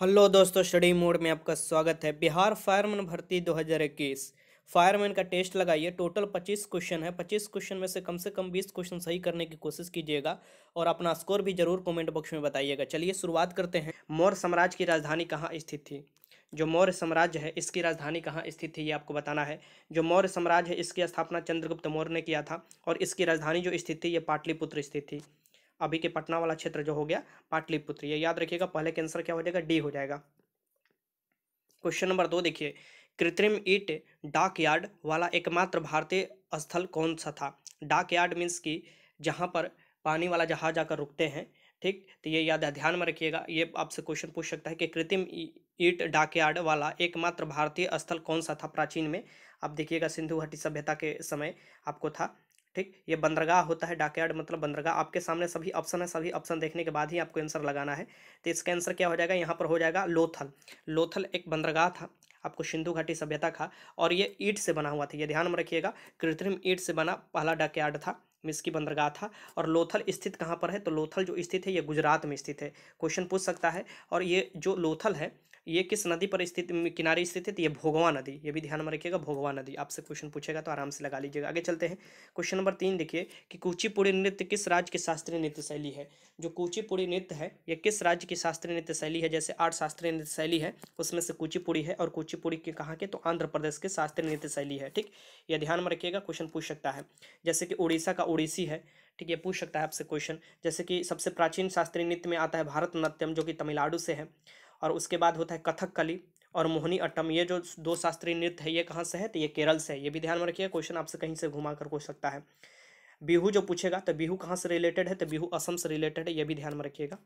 hello दोस्तों study mode में आपका स्वागत है बिहार फायरमैन भर्ती 2021 फायरमैन का टेस्ट लगाइए टोटल 25 क्वेश्चन है 25 क्वेश्चन में से कम से कम 20 क्वेश्चन सही करने की कोशिश कीजिएगा और अपना स्कोर भी जरूर कमेंट बॉक्स में बताइएगा चलिए शुरुआत करते हैं मौर्य साम्राज्य की राजधानी कहाँ स्थित थी जो मौर्य साम्राज्य है इसकी राजधानी कहाँ स्थित थी ये आपको बताना है जो मौर्य साम्राज्य है इसकी स्थापना चंद्रगुप्त मौर्य ने किया था और इसकी राजधानी जो स्थित थी ये पाटलिपुत्र स्थित थी अभी के पटना वाला क्षेत्र जो हो गया पाटलिपुत्र ये याद रखिएगा पहले के आंसर क्या हो जाएगा डी हो जाएगा क्वेश्चन नंबर दो देखिए कृत्रिम ईट डाकयार्ड वाला एकमात्र भारतीय स्थल कौन सा था डाक यार्ड मीन्स कि जहाँ पर पानी वाला जहाज आकर रुकते हैं ठीक तो ये याद ध्यान में रखिएगा ये आपसे क्वेश्चन पूछ सकता है कि कृत्रिम ईट डाक यार्ड वाला एकमात्र भारतीय स्थल कौन सा था प्राचीन में आप देखिएगा सिंधु घाटी सभ्यता के समय आपको था ठीक ये बंदरगाह होता है डाकयार्ड मतलब बंदरगाह आपके सामने सभी ऑप्शन है सभी ऑप्शन देखने के बाद ही आपको आंसर लगाना है तो इसका आंसर क्या हो जाएगा यहाँ पर हो जाएगा लोथल लोथल एक बंदरगाह था आपको सिंधु घाटी सभ्यता का और ये ईट से बना हुआ था ये ध्यान में रखिएगा कृत्रिम ईट से बना पहला डाकयार्ड था मिस्की बंदरगाह था और लोथल स्थित कहाँ पर है तो लोथल जो स्थित है ये गुजरात में स्थित है क्वेश्चन पूछ सकता है और ये जो लोथल है ये किस नदी पर स्थित किनारे स्थित है तो ये भोगवा नदी ये भी ध्यान में रखिएगा भोगवा नदी आपसे क्वेश्चन पूछेगा तो आराम से लगा लीजिएगा आगे चलते हैं क्वेश्चन नंबर तीन देखिए कि कुचिपुड़ी नृत्य किस राज्य की शास्त्रीय नृत्य शैली है जो कुचिपुड़ी नृत्य है ये किस राज्य की शास्त्रीय नृत्य शैली है जैसे आठ शास्त्रीय नृत्य शैली है उसमें से कुचिपुड़ी है और कुचिपुड़ी के कहाँ के तो आंध्र प्रदेश के शास्त्रीय नृत्य शैली है ठीक ये ध्यान में रखिएगा क्वेश्चन पूछ सकता है जैसे कि उड़ीसा का उड़ीसी है ठीक है पूछ सकता है आपसे क्वेश्चन जैसे कि सबसे प्राचीन शास्त्रीय नृत्य में आता है भारत नाट्यम जो कि तमिलनाडु से है और उसके बाद होता है कथकली और मोहनी अट्टम ये जो दो शास्त्रीय नृत्य है ये कहाँ से है तो ये केरल से है ये भी ध्यान में रखिएगा क्वेश्चन आपसे कहीं से घुमा कर पूछ सकता है बिहू जो पूछेगा तो बिहू कहाँ से रिलेटेड है तो बिहू असम से रिलेटेड है ये भी ध्यान में रखिएगा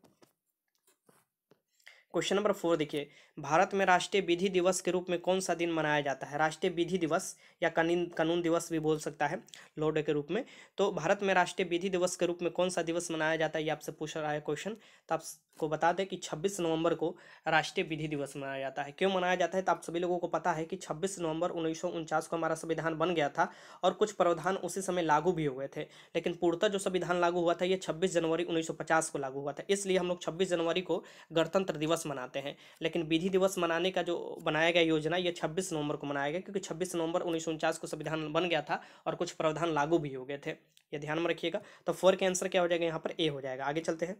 क्वेश्चन नंबर फोर देखिए भारत में राष्ट्रीय विधि दिवस के रूप में कौन सा दिन मनाया जाता है राष्ट्रीय विधि दिवस या कानून कानून दिवस भी बोल सकता है लॉ के रूप में तो भारत में राष्ट्रीय विधि दिवस के रूप में कौन सा दिवस मनाया जाता है ये आपसे पूछ रहा है क्वेश्चन तो आपको बता दें कि छब्बीस नवंबर को राष्ट्रीय विधि दिवस मनाया जाता है क्यों मनाया जाता है तो आप सभी लोगों को पता है कि छब्बीस नवंबर उन्नीस को हमारा संविधान बन गया था और कुछ प्रावधान उसी समय लागू भी हुए थे लेकिन पूर्णतः जो संविधान लागू हुआ था ये छब्बीस जनवरी उन्नीस को लागू हुआ था इसलिए हम लोग छब्बीस जनवरी को गणतंत्र दिवस दिवस मनाते हैं लेकिन विधि दिवस मनाने का जो बनाया गया योजना ये छब्बीस नवंबर को मनाया गया क्योंकि छब्बीस नवंबर उन्नीस को संविधान बन गया था और कुछ प्रावधान लागू भी हो गए थे ये ध्यान में रखिएगा तो फोर के आंसर क्या हो जाएगा यहाँ पर ए हो जाएगा आगे चलते हैं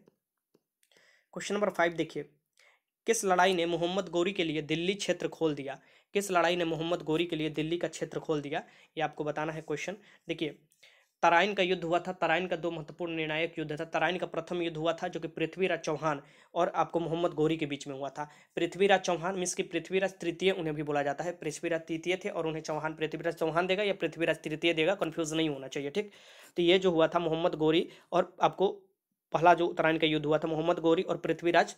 क्वेश्चन नंबर फाइव देखिए किस लड़ाई ने मोहम्मद गौरी के लिए दिल्ली क्षेत्र खोल दिया किस लड़ाई ने मोहम्मद गौरी के लिए दिल्ली का क्षेत्र खोल दिया ये आपको बताना है क्वेश्चन देखिए तराइन का युद्ध हुआ था तराइन का दो महत्वपूर्ण निर्णायक युद्ध था तराइन का प्रथम युद्ध हुआ था जो कि पृथ्वीराज चौहान और आपको मोहम्मद गौरी के बीच में हुआ था पृथ्वीराज चौहान मीन्स की पृथ्वीराज तृतीय उन्हें भी बोला जाता है पृथ्वीराज तृतीय थे और उन्हें चौहान पृथ्वीराज चौहान देगा या पृथ्वीराज तृतीय देगा कन्फ्यूज नहीं होना चाहिए ठीक तो ये जो हुआ था मोहम्मद गौरी और आपको पहला जो उत्तरायण का युद्ध हुआ था मोहम्मद गौरी और पृथ्वीराज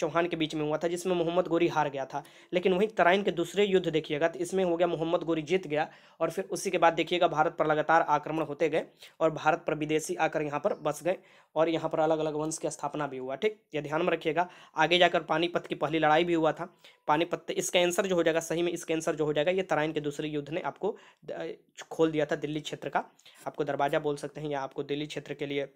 चौहान के बीच में हुआ था जिसमें मोहम्मद गोरी हार गया था लेकिन वहीं तराइन के दूसरे युद्ध देखिएगा तो इसमें हो गया मोहम्मद गोरी जीत गया और फिर उसी के बाद देखिएगा भारत पर लगातार आक्रमण होते गए और भारत पर विदेशी आकर यहाँ पर बस गए और यहाँ पर अलग अलग वंश की स्थापना भी हुआ ठीक यह ध्यान में रखिएगा आगे जाकर पानीपत की पहली लड़ाई भी हुआ था पानीपत तो इसका आंसर जो हो जाएगा सही में इसका आंसर जो हो जाएगा ये तराइन के दूसरे युद्ध ने आपको खोल दिया था दिल्ली क्षेत्र का आपको दरवाज़ा बोल सकते हैं या आपको दिल्ली क्षेत्र के लिए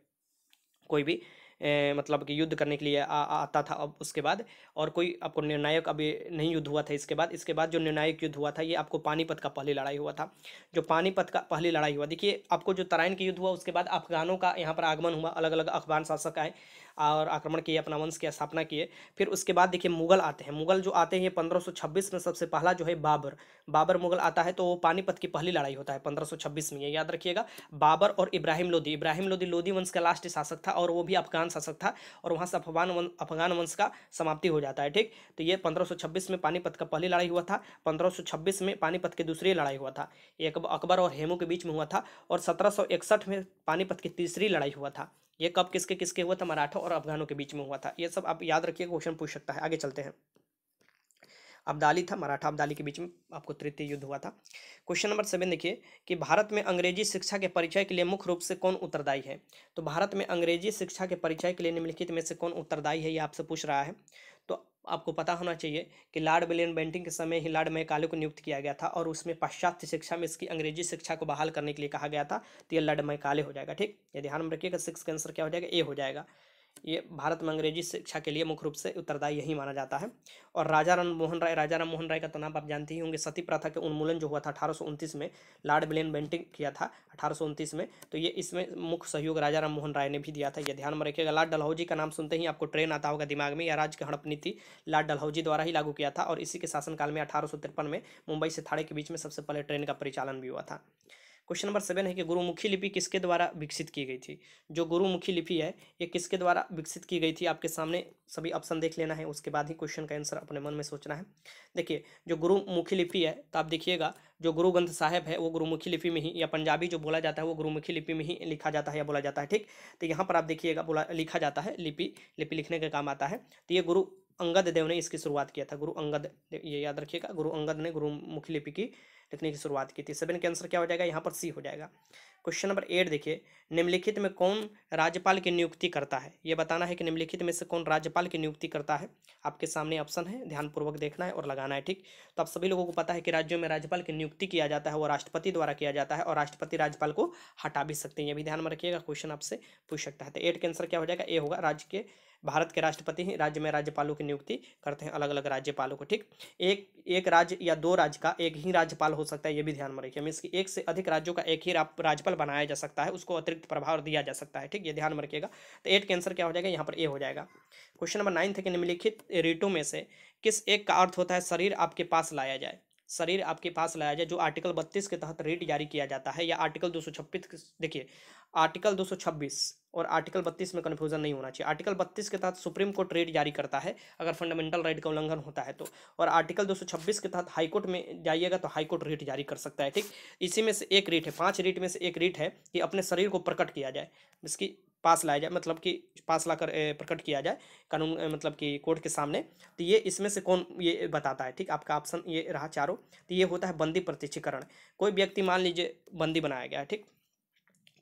कोई भी ए, मतलब कि युद्ध करने के लिए आ, आ, आता था अब उसके बाद और कोई आपको निर्णायक अभी नहीं युद्ध हुआ था इसके बाद इसके बाद जो निर्णायक युद्ध हुआ था ये आपको पानीपत का पहली लड़ाई हुआ था जो पानीपत का पहली लड़ाई हुआ देखिए आपको जो तराइन के युद्ध हुआ उसके बाद अफगानों का यहाँ पर आगमन हुआ अलग अलग अफगान शासक आए और आक्रमण किए अपना वंश की स्थापना किए फिर उसके बाद देखिए मुगल आते हैं मुगल जो आते हैं पंद्रह में सबसे पहला जो है बाबर बाबर मुगल आता है तो वो पानीपत की पहली लड़ाई होता है पंद्रह में ये याद रखिएगा बाबर और इब्राहिम लोधी इब्राहिम लोधी लोधी वंश का लास्ट शासक था और वो भी अफगान शासक था और वहाँ से अफगान अफगान वंश का समाप्ति हो जाता है ठीक तो ये पंद्रह में पानीपत का पहली लड़ाई हुआ था पंद्रह में पानीपत की दूसरी लड़ाई हुआ था एक अकबर और हेमू के बीच में हुआ था और सत्रह में पानीपत की तीसरी लड़ाई हुआ था ये कब किसके किसके हुआ था मराठों और अफगानों के बीच में हुआ था ये सब आप याद रखिए क्वेश्चन पूछ सकता है आगे चलते हैं अब्दाली था मराठा अब्दाली के बीच में आपको तृतीय युद्ध हुआ था क्वेश्चन नंबर सेवन देखिए कि भारत में अंग्रेजी शिक्षा के परिचय के लिए मुख्य रूप से कौन उत्तरदायी है तो भारत में अंग्रेजी शिक्षा के परिचय के लिए निम्नलिखित में से कौन उत्तरदायी है ये आपसे पूछ रहा है आपको पता होना चाहिए कि लॉर्ड बिलियन बेंटिंग के समय ही लॉर्ड महकाले को नियुक्त किया गया था और उसमें पाश्चात्य शिक्षा में इसकी अंग्रेजी शिक्षा को बहाल करने के लिए कहा गया था तो ये लॉर्ड मैकाले हो जाएगा ठीक ये ध्यान में रखिएगा सिक्स का आंसर क्या हो जाएगा ए हो जाएगा ये भारत में अंग्रेजी शिक्षा के लिए मुख्य रूप से उत्तरदायी यही माना जाता है और राजा राम मोहन राय राजा राम मोहन राय का तो नाम आप जानते ही होंगे सती प्रथा के उन्मूलन जो हुआ था अठारह में लॉर्ड ब्लेन बेंटिंग किया था अठारह में तो ये इसमें मुख्य सहयोग राजा राम मोहन राय ने भी दिया था ये ध्यान में रखिएगा लार्ड डलहौजी का नाम सुनते ही आपको ट्रेन आता होगा दिमाग में या राज्य की हड़प नीति लाड डलहौजी द्वारा ही लागू किया था और इसी के शासनकाल में अठारह में मुंबई से थाड़े के बीच में सबसे पहले ट्रेन का परिचालन भी हुआ था क्वेश्चन नंबर सेवन है कि गुरुमुखी लिपि किसके द्वारा विकसित की गई थी जो गुरुमुखी लिपि है ये किसके द्वारा विकसित की गई थी आपके सामने सभी ऑप्शन देख लेना है उसके बाद ही क्वेश्चन का आंसर अपने मन में सोचना है देखिए जो गुरुमुखी लिपि है तो आप देखिएगा जो गुरु ग्रंथ साहेब है वो गुरुमुखी लिपि में ही या पंजाबी जो बोला जाता है वो गुरुमुखी लिपि में ही लिखा जाता है या बोला जाता है ठीक तो यहाँ पर आप देखिएगा बोला लिखा जाता है लिपि लिपि लिखने का काम आता है तो ये गुरु अंगद देव ने इसकी शुरुआत किया था गुरु अंगद ये याद रखिएगा गुरु अंगद ने गुरुमुखी लिपि की लिखने की शुरुआत की थी सेवन के आंसर क्या हो जाएगा यहाँ पर सी हो जाएगा क्वेश्चन नंबर एट देखिए निम्नलिखित में कौन राज्यपाल की नियुक्ति करता है ये बताना है कि निम्नलिखित में से कौन राज्यपाल की नियुक्ति करता है आपके सामने ऑप्शन है ध्यानपूर्वक देखना है और लगाना है ठीक तो आप सभी लोगों को पता है कि राज्यों में राज्यपाल की नियुक्ति किया जाता है वो राष्ट्रपति द्वारा किया जाता है और राष्ट्रपति राज्यपाल को हटा भी सकते हैं ये भी ध्यान में रखिएगा क्वेश्चन आपसे पूछ सकता है तो एट के आंसर क्या हो जाएगा ए होगा राज्य के भारत के राष्ट्रपति ही राज्य में राज्यपालों की नियुक्ति करते हैं अलग अलग राज्यपालों को ठीक एक एक राज्य या दो राज्य का एक ही राज्यपाल हो सकता है ये भी ध्यान में रखिए मीन्स की एक से अधिक राज्यों का एक ही राज्यपाल बनाया जा सकता है उसको अतिरिक्त प्रभाव दिया जा सकता है ठीक ये ध्यान में रखिएगा तो एट के आंसर क्या हो जाएगा यहाँ पर ए हो जाएगा क्वेश्चन नंबर नाइन्थ के निम्नलिखित ऋतु में से किस एक का अर्थ होता है शरीर आपके पास लाया जाए शरीर आपके पास लाया जाए जो आर्टिकल बत्तीस के तहत रेट जारी किया जाता है या आर्टिकल दो देखिए आर्टिकल 226 और आर्टिकल 32 में कन्फ्यूजन नहीं होना चाहिए आर्टिकल 32 के तहत सुप्रीम कोर्ट रेट जारी करता है अगर फंडामेंटल राइट का उल्लंघन होता है तो और आर्टिकल 226 के तहत हाईकोर्ट में जाइएगा तो हाईकोर्ट रेट जारी कर सकता है ठीक इसी में से एक रेट है पाँच रेट में से एक रेट है कि अपने शरीर को प्रकट किया जाए जिसकी पास लाया जाए मतलब कि पास लाकर प्रकट किया जाए कानून मतलब कि कोर्ट के सामने तो ये इसमें से कौन ये बताता है ठीक आपका ऑप्शन ये रहा चारों तो ये होता है बंदी प्रत्यक्षीकरण कोई व्यक्ति मान लीजिए बंदी बनाया गया है ठीक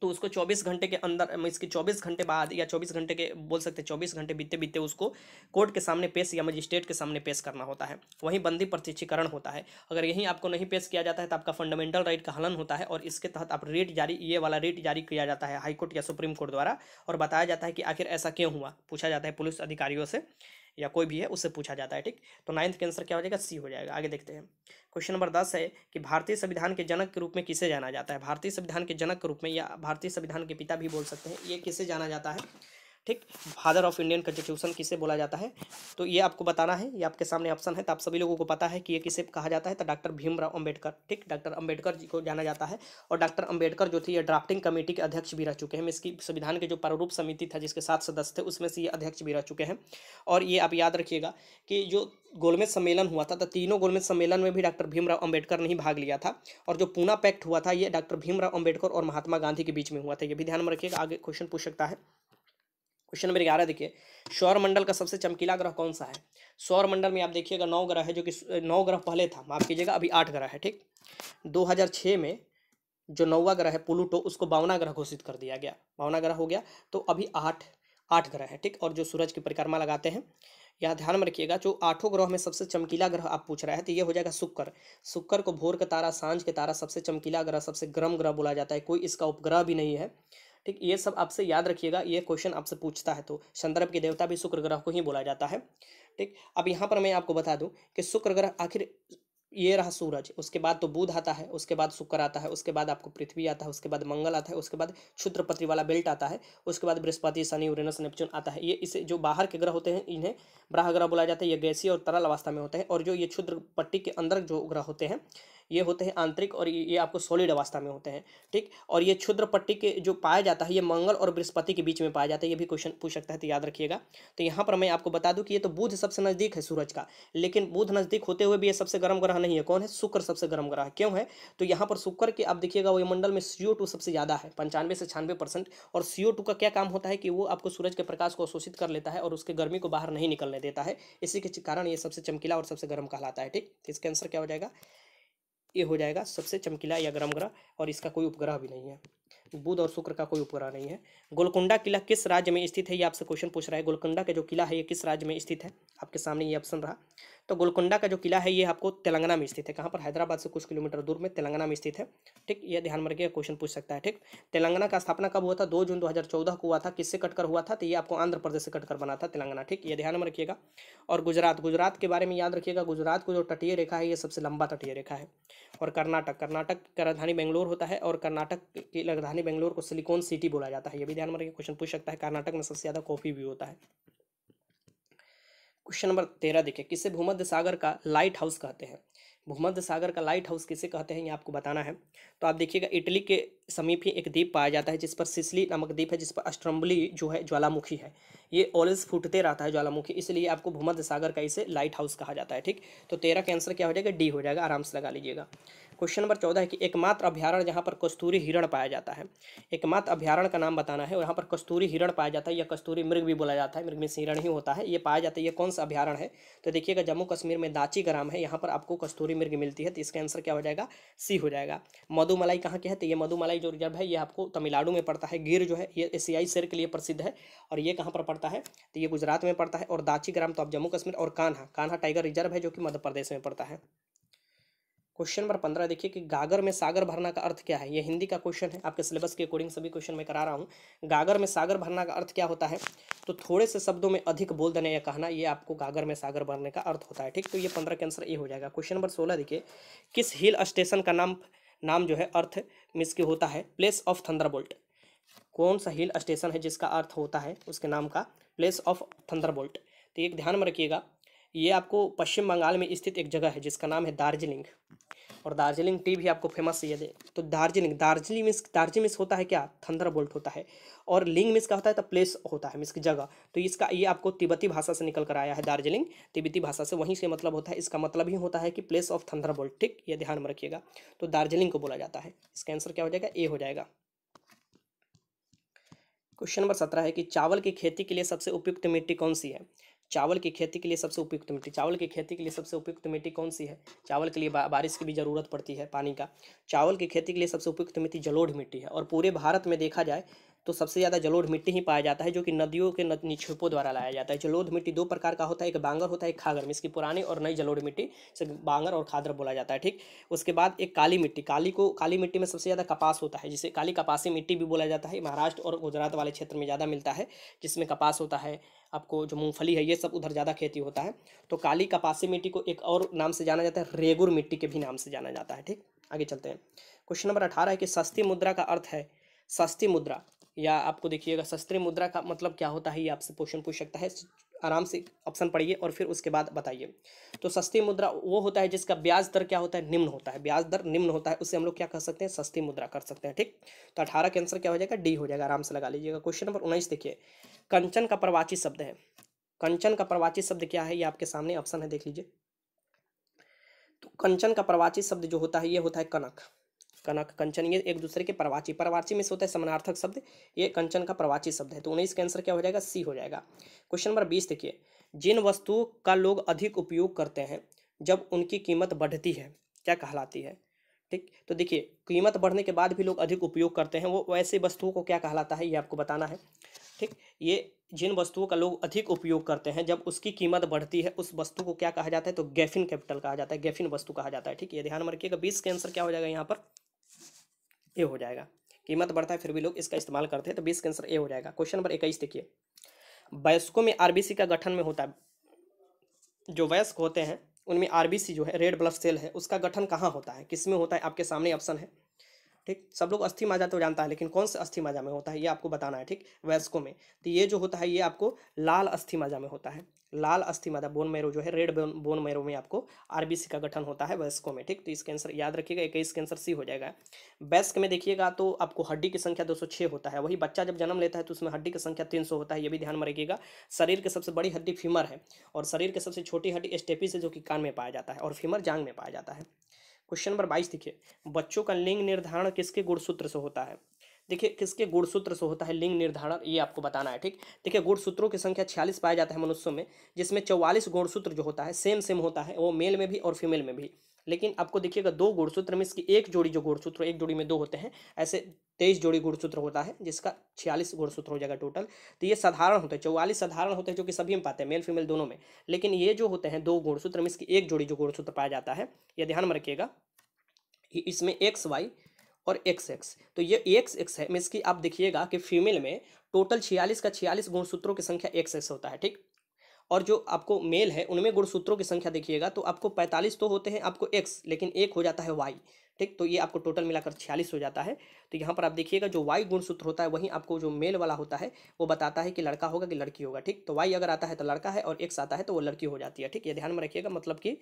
तो उसको 24 घंटे के अंदर इसके 24 घंटे बाद या 24 घंटे के बोल सकते हैं 24 घंटे बीते बीते उसको कोर्ट के सामने पेश या मजिस्ट्रेट के सामने पेश करना होता है वहीं बंदी प्रत्यक्षीकरण होता है अगर यहीं आपको नहीं पेश किया जाता है तो आपका फंडामेंटल राइट का हलन होता है और इसके तहत आप रेट जारी ये वाला रेट जारी किया जाता है हाईकोर्ट या सुप्रीम कोर्ट द्वारा और बताया जाता है कि आखिर ऐसा क्यों हुआ पूछा जाता है पुलिस अधिकारियों से या कोई भी है उससे पूछा जाता है ठीक तो नाइन्थ के आंसर क्या हो जाएगा सी हो जाएगा आगे देखते हैं क्वेश्चन नंबर दस है कि भारतीय संविधान के जनक के रूप में किसे जाना जाता है भारतीय संविधान के जनक के रूप में या भारतीय संविधान के पिता भी बोल सकते हैं ये किसे जाना जाता है ठीक फादर ऑफ इंडियन कॉन्स्टिट्यूशन किसे बोला जाता है तो ये आपको बताना है ये आपके सामने ऑप्शन है तो आप सभी लोगों को पता है कि ये किसे कहा जाता है तो डॉक्टर भीमराव अंबेडकर ठीक डॉक्टर अंबेडकर जी को जाना जाता है और डॉक्टर अंबेडकर जो थी ये ड्राफ्टिंग कमेटी के अध्यक्ष भी रह चुके हैं इसकी संविधान के जो प्रारूप समिति था जिसके सात सदस्य थे उसमें से ये अध्यक्ष भी रह चुके हैं और ये आप याद रखिएगा कि जो गोलमेज सम्मेलन हुआ था तो तीनों गोलमेज सम्मेलन में भी डॉक्टर भीमराव अंबेडकर ने ही भाग लिया था और जो पूना पैक्ट हुआ था ये डॉक्टर भीमराव अंबेडकर और महात्मा गांधी के बीच में हुआ था ये भी ध्यान में रखिएगा आगे क्वेश्चन पूछ सकता है क्वेश्चन नंबर ग्यारह देखिए सौर मंडल का सबसे चमकीला ग्रह कौन सा है सौर मंडल में आप देखिएगा नौ ग्रह है जो कि नौ ग्रह पहले था माफ कीजिएगा अभी आठ ग्रह है ठीक 2006 में जो नौवा ग्रह है प्लूटो उसको बावना ग्रह घोषित कर दिया गया बावना ग्रह हो गया तो अभी आठ आठ ग्रह है ठीक और जो सूरज की परिक्रमा लगाते हैं यहाँ ध्यान में रखिएगा जो आठों ग्रह में सबसे चमकीला ग्रह आप पूछ रहे हैं तो ये हो जाएगा शुक्र शुक्र को भोर का तारा सांझ के तारा सबसे चमकीला ग्रह सबसे गर्म ग्रह बोला जाता है कोई इसका उपग्रह भी नहीं है ठीक ये सब आपसे याद रखिएगा ये क्वेश्चन आपसे पूछता है तो संदर्भ के देवता भी शुक्र ग्रह को ही बोला जाता है ठीक अब यहाँ पर मैं आपको बता दूं कि शुक्र ग्रह आखिर ये रहा सूरज उसके बाद तो बुध आता है उसके बाद शुक्र आता है उसके बाद आपको पृथ्वी आता है उसके बाद मंगल आता है उसके बाद क्षुद्रपति वाला बेल्ट आता है उसके बाद बृहस्पति शनि यूरेनस नेपच्यून आता है ये इसे जो बाहर के ग्रह होते हैं इन्हें ब्राह ग्रह बोला जाता है ये गैसीय और तरल अवस्था में होते हैं और जो ये क्षुद्र पट्टी के अंदर जो ग्रह होते हैं ये होते हैं आंतरिक और ये आपको सॉलिड अवस्था में होते हैं ठीक और ये क्षुद्र पट्टी के जो पाया जाता है ये मंगल और बृहस्पति के बीच में पाया जाता है ये भी क्वेश्चन पूछ सकता है तो याद रखिएगा तो यहाँ पर मैं आपको बता दूँ कि ये तो बुध सबसे नज़दीक है सूरज का लेकिन बुध नज़दीक होते हुए भी ये सबसे गर्म ग्रह नहीं है कौन है शुक्र सबसे गर्म ग्रह क्यों है तो यहाँ पर शुक्र के आप देखिएगा मंडल में सीओ सबसे ज़्यादा है पंचानवे से छानवे परसेंट और सीओ का क्या काम होता है कि वो आपको सूरज के प्रकाश को अवशोषित कर लेता है और उसके गर्मी को बाहर नहीं निकलने देता है इसी के कारण ये सबसे चमकीला और सबसे गर्म कहलाता है ठीक इसका आंसर क्या हो जाएगा ये हो जाएगा सबसे चमकीला या गर्म ग्रह और इसका कोई उपग्रह भी नहीं है बुध और शुक्र का कोई उपग्रह नहीं है गोलकुंडा किला किस राज्य में स्थित है ये आपसे क्वेश्चन पूछ रहा है गोलकुंडा का जो किला है ये किस राज्य में स्थित है आपके सामने ये ऑप्शन रहा तो गोलकुंडा का जो किला है ये आपको तेलंगाना में स्थित है कहाँ पर हैदराबाद से कुछ किलोमीटर दूर में तेलंगाना में स्थित है ठीक ये ध्यान में रखिए क्वेश्चन पूछ सकता है ठीक तेलंगाना का स्थापना कब हुआ था दो जून 2014 को हुआ था किससे कटकर हुआ था तो ये आपको आंध्र प्रदेश से कटकर बना था तेलंगाना ठीक ये ध्यान में रखिएगा और गुजरात गुजरात के बारे में याद रखिएगा गुजरात को जो तटीय रेखा है ये सबसे लंबा तटीय रेखा है और कर्नाटक कर्नाटक का राजधानी बेंगलोर होता है और कर्नाटक की राजधानी बेंगलोर को सिलिकॉन सिटी बोला जाता है ये भी ध्यान में रखिए क्वेश्चन पूछ सकता है कर्नाटक में सबसे ज़्यादा कॉफ़ी भी होता है क्वेश्चन नंबर तेरह देखिए किसे भूमध्य सागर का लाइट हाउस कहते हैं भूमध्य सागर का लाइट हाउस किसे कहते हैं ये आपको बताना है तो आप देखिएगा इटली के समीप ही एक द्वीप पाया जाता है जिस पर सिसली नामक द्वीप है जिस पर अस्ट्रम्बली जो है ज्वालामुखी है ये ऑलवेज फूटते रहता है ज्वालामुखी इसलिए आपको भूमध्य सागर का इसे लाइट हाउस कहा जाता है ठीक तो तेरह का आंसर क्या हो जाएगा डी हो जाएगा आराम से लगा लीजिएगा क्वेश्चन नंबर चौदह है कि एकमात्र अभ्यारण जहाँ पर कस्तूरी हिरण पाया जाता है एकमात्र अभ्यारण का नाम बताना है यहाँ पर कस्तूरी हिरण पाया जाता है या कस्तूरी मृग भी बोला जाता है मृग में हिरण ही होता है ये पाया जाता है ये कौन सा अभ्यारण है तो देखिएगा जम्मू कश्मीर में दाची ग्राम है यहाँ पर आपको कस्तूरी समुद्री मृग मिलती है तो इसका आंसर क्या हो जाएगा सी हो जाएगा मधुमलाई कहाँ के है तो ये मधुमलाई जो रिजर्व है ये आपको तमिलनाडु में पड़ता है गिर जो है ये एशियाई शेर के लिए प्रसिद्ध है और ये कहाँ पर पड़ता है तो ये गुजरात में पड़ता है और दाची ग्राम तो आप जम्मू कश्मीर और कान्हा कान्हा टाइगर रिजर्व है जो कि मध्य प्रदेश में पड़ता है क्वेश्चन नंबर पंद्रह देखिए कि गागर में सागर भरना का अर्थ क्या है यह हिंदी का क्वेश्चन है आपके सिलेबस के अकॉर्डिंग सभी क्वेश्चन मैं करा रहा हूँ गागर में सागर भरना का अर्थ क्या होता है तो थोड़े से शब्दों में अधिक बोल देने या कहना ये आपको गागर में सागर भरने का अर्थ होता है ठीक तो ये पंद्रह के आंसर ए हो जाएगा क्वेश्चन नंबर सोलह देखिए किस हिल स्टेशन का नाम नाम जो है अर्थ मिस के होता है प्लेस ऑफ थंडरबोल्ट कौन सा हिल स्टेशन है जिसका अर्थ होता है उसके नाम का प्लेस ऑफ थंडरबोल्ट तो एक ध्यान में रखिएगा ये आपको पश्चिम बंगाल में स्थित एक जगह है जिसका नाम है दार्जिलिंग और दार्जिलिंग टी भी आपको फेमस है दे तो दार्जिलिंग दार्जिलिंग मिस दार्जिलिंग मिस होता है क्या थंडर बोल्ट होता है और लिंग मिस का होता है तो प्लेस होता है मिस की जगह तो इसका ये आपको तिब्बती भाषा से निकल कर आया है दार्जिलिंग तिब्बती भाषा से वहीं से मतलब होता है इसका मतलब ही होता है कि प्लेस ऑफ थंडर बोल्ट ठीक ये ध्यान में रखिएगा तो दार्जिलिंग को बोला जाता है इसका आंसर क्या हो जाएगा ए हो जाएगा क्वेश्चन नंबर सत्रह है कि चावल की खेती के लिए सबसे उपयुक्त मिट्टी कौन सी है चावल की खेती के लिए सबसे उपयुक्त मिट्टी चावल की खेती के लिए सबसे उपयुक्त मिट्टी कौन सी है चावल के लिए बारिश की भी ज़रूरत पड़ती है पानी का चावल की खेती के लिए सबसे उपयुक्त मिट्टी जलोढ़ मिट्टी है और पूरे भारत में देखा जाए तो सबसे ज़्यादा जलोढ़ मिट्टी ही पाया जाता है जो कि नदियों के निक्षेपों द्वारा लाया जाता है जलोढ़ मिट्टी दो प्रकार का होता है एक बांगर होता है एक खागर इसकी पुरानी और नई जलोढ़ मिट्टी से बांगर और खादर बोला जाता है ठीक उसके बाद एक काली मिट्टी काली को काली मिट्टी में सबसे ज़्यादा कपास होता है जिसे काली कपासी मिट्टी भी बोला जाता है महाराष्ट्र और गुजरात वाले क्षेत्र में ज़्यादा मिलता है जिसमें कपास होता है आपको जो मूँगफली है ये सब उधर ज़्यादा खेती होता है तो काली कपासी मिट्टी को एक और नाम से जाना जाता है रेगुर मिट्टी के भी नाम से जाना जाता है ठीक आगे चलते हैं क्वेश्चन नंबर अठारह है कि सस्ती मुद्रा का अर्थ है सस्ती मुद्रा या आपको देखिएगा शस्त्र मुद्रा का मतलब क्या होता है ये आपसे क्वेश्चन पूछ सकता है आराम से ऑप्शन पढ़िए और फिर उसके बाद बताइए तो सस्ती मुद्रा वो होता है जिसका ब्याज दर क्या होता है निम्न होता है ब्याज दर निम्न होता है उससे हम लोग क्या कर सकते हैं सस्ती मुद्रा कर सकते हैं ठीक तो अठारह के आंसर क्या हो जाएगा डी हो जाएगा आराम से लगा लीजिएगा क्वेश्चन नंबर उन्नीस देखिए कंचन का प्रवाची शब्द है कंचन का प्रवाची शब्द क्या है ये आपके सामने ऑप्शन है देख लीजिए तो कंचन का प्रवाची शब्द जो होता है ये होता है कनक कनक कंचन ये एक दूसरे के प्रवाची प्रवाची में से होता है समानार्थक शब्द ये कंचन का प्रवाची शब्द है तो उन्नीस का आंसर क्या हो जाएगा सी हो जाएगा क्वेश्चन नंबर बीस देखिए जिन वस्तुओं का लोग अधिक उपयोग करते हैं जब उनकी कीमत बढ़ती है क्या कहलाती है ठीक तो देखिए कीमत बढ़ने के बाद भी लोग अधिक उपयोग करते हैं वो वैसे वस्तुओं को क्या कहलाता है ये आपको बताना है ठीक ये जिन वस्तुओं का लोग अधिक उपयोग करते हैं जब उसकी कीमत बढ़ती है उस वस्तु को क्या कहा जाता है तो गैफिन कैपिटल कहा जाता है गैफिन वस्तु कहा जाता है ठीक है ध्यान में रखिएगा बीस के आंसर क्या हो जाएगा यहाँ पर ए हो जाएगा कीमत बढ़ता है फिर भी लोग इसका इस्तेमाल करते हैं तो बीस का आंसर ए हो जाएगा क्वेश्चन नंबर इक्कीस देखिए वयस्कों में आरबीसी का गठन में होता है जो वयस्क होते हैं उनमें आरबीसी जो है रेड ब्लफ सेल है उसका गठन कहाँ होता है किसमें होता है आपके सामने ऑप्शन है ठीक सब लोग अस्थि माजा तो जानता है लेकिन कौन सा अस्थि माजा में होता है ये आपको बताना है ठीक वयस्कों में तो ये जो होता है ये आपको लाल अस्थि माजा में होता है लाल अस्थि माजा बोन मैरो जो है रेड बोन बोन मैरो में आपको आरबीसी का गठन होता है वयस्कों में ठीक तो इसके आंसर याद रखिएगा इक्कीस कैंसर सी हो जाएगा वयस्क में देखिएगा तो आपको हड्डी की संख्या दो होता है वही बच्चा जब जन्म लेता है तो उसमें हड्डी की संख्या तीन होता है ये भी ध्यान में रखिएगा शरीर की सबसे बड़ी हड्डी फीमर है और शरीर की सबसे छोटी हड्डी स्टेपिस है जो कि कान में पाया जाता है और फीमर जांग में पाया जाता है क्वेश्चन नंबर बाईस देखिए बच्चों का लिंग निर्धारण किसके गुणसूत्र से होता है देखिए किसके गुणसूत्र से होता है लिंग निर्धारण ये आपको बताना है ठीक देखिए गुणसूत्रों की संख्या छियालीस पाया जाता है मनुष्यों में जिसमें चौवालीस गुणसूत्र जो होता है सेम सेम होता है वो मेल में भी और फीमेल में भी लेकिन आपको देखिएगा दो गुणसूत्र में इसकी एक जोड़ी जो गुणसूत्र एक जोड़ी में दो होते हैं ऐसे तेईस जोड़ी गुणसूत्र होता है जिसका छियालीस गुणसूत्र हो जाएगा टोटल तो ये साधारण होते हैं चौवालीस साधारण होते हैं जो कि सभी में पाते हैं मेल फीमेल दोनों में लेकिन ये जो होते हैं दो गुणसूत्र में इसकी एक जोड़ी जो गुणसूत्र पाया जाता है यह ध्यान में रखिएगा इसमें एक्स वाई और एक्स एक्स तो ये एक्स एक्स है मीन्स की आप देखिएगा कि फीमेल में टोटल छियालीस का छियालीस गुणसूत्रों की संख्या एक्स एक्स होता है ठीक और जो आपको मेल है उनमें गुणसूत्रों की संख्या देखिएगा तो आपको पैंतालीस तो होते हैं आपको एक्स लेकिन एक हो जाता है वाई ठीक तो ये आपको टोटल मिलाकर छियालीस हो जाता है तो यहाँ पर आप देखिएगा जो वाई गुणसूत्र होता है वहीं आपको जो मेल वाला होता है वो बताता है कि लड़का होगा कि लड़की होगा ठीक तो वाई अगर आता है तो लड़का है और एक्स आता है तो वो लड़की हो जाती है ठीक ये ध्यान में रखिएगा मतलब कि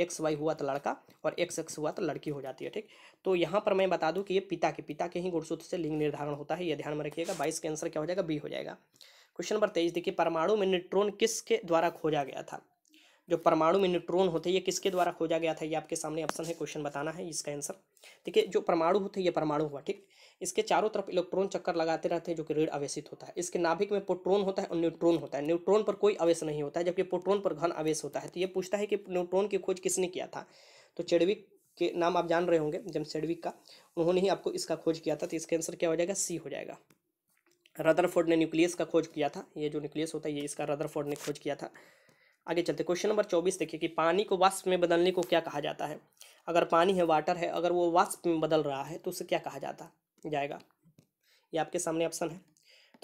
एक्स वाई हुआ तो लड़का और एक्स एक्स हुआ तो लड़की हो जाती है ठीक तो यहाँ पर मैं बता दूँ कि ये पिता के पिता के ही गुणसूत्र से लिंग निर्धारण होता है ये ध्यान में रखिएगा बाईस के आंसर क्या हो जाएगा बी हो जाएगा क्वेश्चन नंबर तेईस देखिए परमाणु में न्यूट्रॉन किसके द्वारा खोजा गया था जो परमाणु में न्यूट्रॉन होते हैं ये किसके द्वारा खोजा गया था ये आपके सामने ऑप्शन है क्वेश्चन बताना है इसका आंसर देखिए जो परमाणु होते हैं ये परमाणु हुआ ठीक इसके चारों तरफ इलेक्ट्रॉन चक्कर लगाते रहते हैं जो कि ऋण आवेशित होता है इसके नाभिक में पोट्रोन होता है और न्यूट्रॉन होता है न्यूट्रॉन पर कोई आवेश नहीं होता है जबकि पोट्रोन पर घन आवेश होता है तो ये पूछता है कि न्यूट्रॉन की खोज किसने किया था तो चेडविक के नाम आप जान रहे होंगे जम चेडविक का उन्होंने ही आपको इसका खोज किया था तो इसका आंसर क्या हो जाएगा सी हो जाएगा रदरफोर्ड ने न्यूक्लियस का खोज किया था ये जो न्यूक्लियस होता है ये इसका रदरफोर्ड ने खोज किया था आगे चलते क्वेश्चन नंबर चौबीस देखिए कि पानी को वाष्प में बदलने को क्या कहा जाता है अगर पानी है वाटर है अगर वो वाष्प में बदल रहा है तो उसे क्या कहा जाता जाएगा ये आपके सामने ऑप्शन है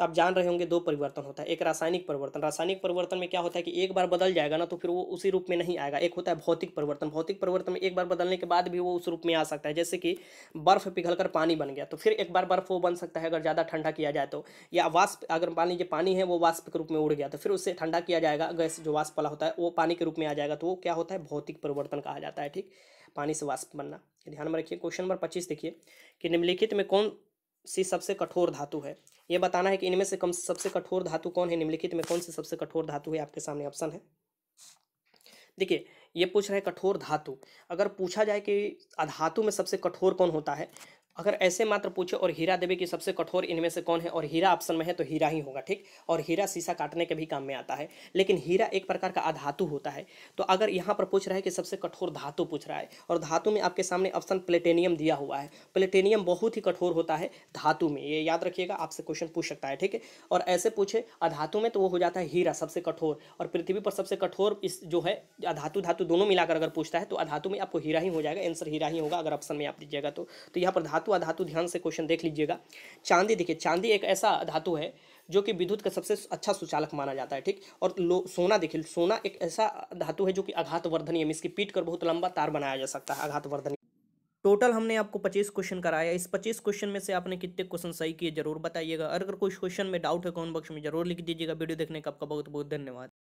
तो आप जान रहे होंगे दो परिवर्तन होता है एक रासायनिक परिवर्तन रासायनिक परिवर्तन में क्या होता है कि एक बार बदल जाएगा ना तो फिर वो उसी रूप में नहीं आएगा एक होता है भौतिक परिवर्तन भौतिक परिवर्तन में एक बार बदलने के बाद भी वो उस रूप में आ सकता है जैसे कि बर्फ़ पिघल पानी बन गया तो फिर एक बार बर्फ़ वो बन सकता है अगर ज़्यादा ठंडा किया जाए तो या वाष्प अगर मान लीजिए पानी है वो वाष्प के रूप में उड़ गया तो फिर उससे ठंडा किया जाएगा गैस जो वाष्प वाला होता है वो पानी के रूप में आ जाएगा तो वो क्या होता है भौतिक परिवर्तन कहा जाता है ठीक पानी से वाष्प बनना ध्यान में रखिए क्वेश्चन नंबर पच्चीस देखिए कि निम्नलिखित में कौन सी सबसे कठोर धातु है ये बताना है कि इनमें से कम सबसे कठोर धातु कौन है निम्नलिखित में कौन सी सबसे कठोर धातु है आपके सामने ऑप्शन है देखिए ये पूछ रहे हैं कठोर धातु अगर पूछा जाए कि अधातु में सबसे कठोर कौन होता है अगर ऐसे मात्र पूछे और हीरा देवी की सबसे कठोर इनमें से कौन है और हीरा ऑप्शन में है तो हीरा ही होगा ठीक और हीरा शीशा काटने के भी काम में आता है लेकिन हीरा एक प्रकार का अधातु होता है तो अगर यहाँ पर पूछ रहा है कि सबसे कठोर धातु पूछ रहा है और धातु में आपके सामने ऑप्शन प्लेटेनियम दिया हुआ है प्लेटेनियम बहुत ही कठोर होता है धातु में ये याद रखिएगा आपसे क्वेश्चन पूछ सकता है ठीक है और ऐसे पूछे अधातु में तो वो हो जाता है हीरा सबसे कठोर और पृथ्वी पर सबसे कठोर इस जो है अधातु धातु दोनों मिलाकर अगर पूछता है तो अधातु में आपको हीरा ही हो जाएगा आंसर हीरा ही होगा अगर ऑप्शन में आप दीजिएगा तो, तो यहाँ पर धातु धातु अधातु ध्यान से क्वेश्चन देख लीजिएगा चांदी देखिए चांदी एक ऐसा धातु है जो कि विद्युत का सबसे अच्छा सुचालक माना जाता है ठीक और लो सोना देखिए सोना एक ऐसा धातु है जो कि आघात आघातवर्धनीय इसकी पीट कर बहुत लंबा तार बनाया जा सकता है आघात आघातवर्धनीय टोटल हमने आपको 25 क्वेश्चन कराया इस 25 क्वेश्चन में से आपने कितने क्वेश्चन सही किए जरूर बताइएगा अगर कुछ क्वेश्चन में डाउट है कौन बॉक्स में जरूर लिख दीजिएगा वीडियो देखने का आपका बहुत बहुत धन्यवाद